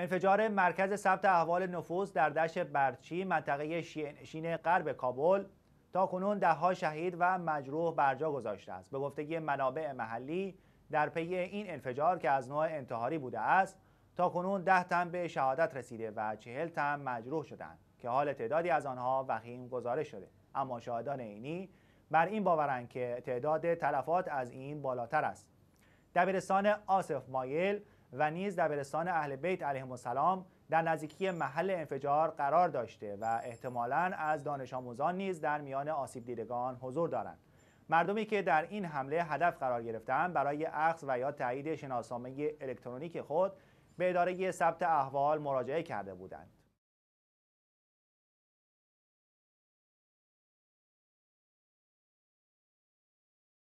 انفجار مرکز ثبت احوال نفوس در دشت برچی منطقه شین غرب کابل تا کنون دهها شهید و مجروح برجا گذاشته است به گفته منابع محلی در پی این انفجار که از نوع انتحاری بوده است تا کنون ده تن به شهادت رسیده و چهل تن مجروح شدند که حال تعدادی از آنها وخیم گزارش شده اما شاهدان عینی بر این باورند که تعداد تلفات از این بالاتر است دبیرستان آصف مایل و نیز دبیرستان اهل بیت علیه السلام در نزدیکی محل انفجار قرار داشته و احتمالا از دانش آموزان نیز در میان آسیب دیدگان حضور دارند مردمی که در این حمله هدف قرار گرفتن برای عقص و یا تایید شناسنامه الکترونیک خود به اداره ثبت احوال مراجعه کرده بودند